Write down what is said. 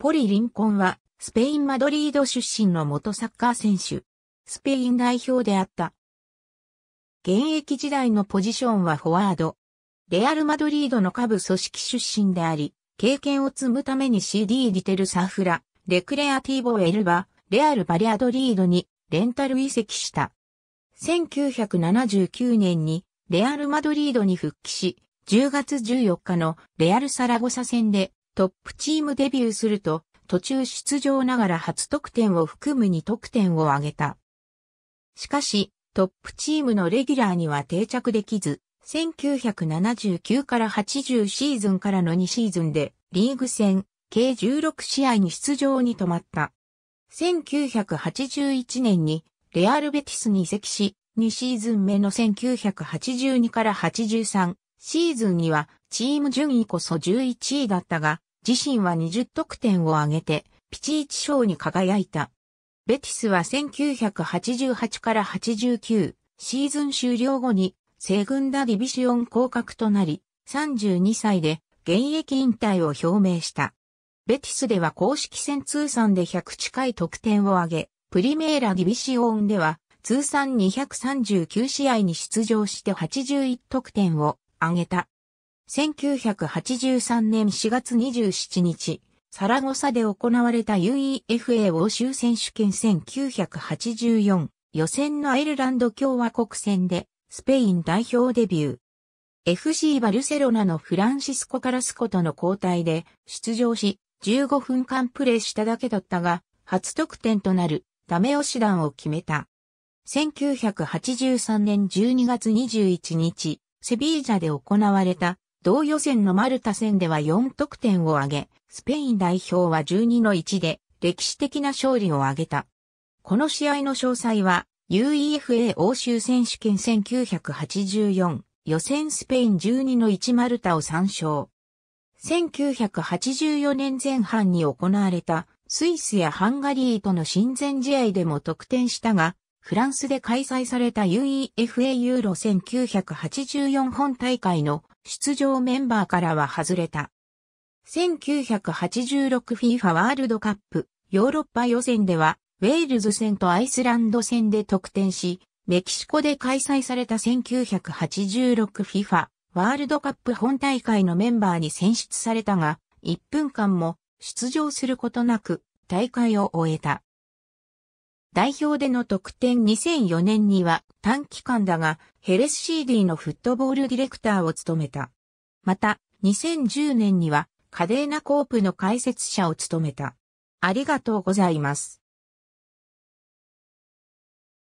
ポリ・リンコンは、スペイン・マドリード出身の元サッカー選手。スペイン代表であった。現役時代のポジションはフォワード。レアル・マドリードの下部組織出身であり、経験を積むために CD ディテル・サフラ、レクレアティーボ・エルバ、レアル・バリアドリードにレンタル移籍した。1979年にレアル・マドリードに復帰し、10月14日のレアル・サラゴサ戦でトップチームデビューすると、途中出場ながら初得点を含む2得点を挙げた。しかし、トップチームのレギュラーには定着できず、1979から80シーズンからの2シーズンで、リーグ戦、計16試合に出場に止まった。1981年にレアルベティスに移籍し、2シーズン目の1982から83シーズンにはチーム順位こそ11位だったが、自身は20得点を挙げて、ピチーチ賞に輝いた。ベティスは1988から89シーズン終了後に西軍ダディビシオン降格となり、32歳で現役引退を表明した。ベティスでは公式戦通算で100近い得点を挙げ、プリメーラディビシオンでは通算239試合に出場して81得点を挙げた。1983年4月27日、サラゴサで行われた UEFA 欧州選手権1984予選のアイルランド共和国戦でスペイン代表デビュー。FC バルセロナのフランシスコ・カラスコとの交代で出場し15分間プレーしただけだったが初得点となるダメ押し弾を決めた。1983年12月21日、セビージャで行われた同予選のマルタ戦では4得点を挙げ、スペイン代表は12の1で歴史的な勝利を挙げた。この試合の詳細は UEFA 欧州選手権1984予選スペイン12の1マルタを参照。1984年前半に行われたスイスやハンガリーとの親善試合でも得点したが、フランスで開催された UEFA ユーロ1984本大会の出場メンバーからは外れた。1986FIFA ワールドカップヨーロッパ予選では、ウェールズ戦とアイスランド戦で得点し、メキシコで開催された 1986FIFA ワールドカップ本大会のメンバーに選出されたが、1分間も出場することなく大会を終えた。代表での得点2004年には短期間だが、ヘレス CD のフットボールディレクターを務めた。また、2010年には、カデーナコープの解説者を務めた。ありがとうございます。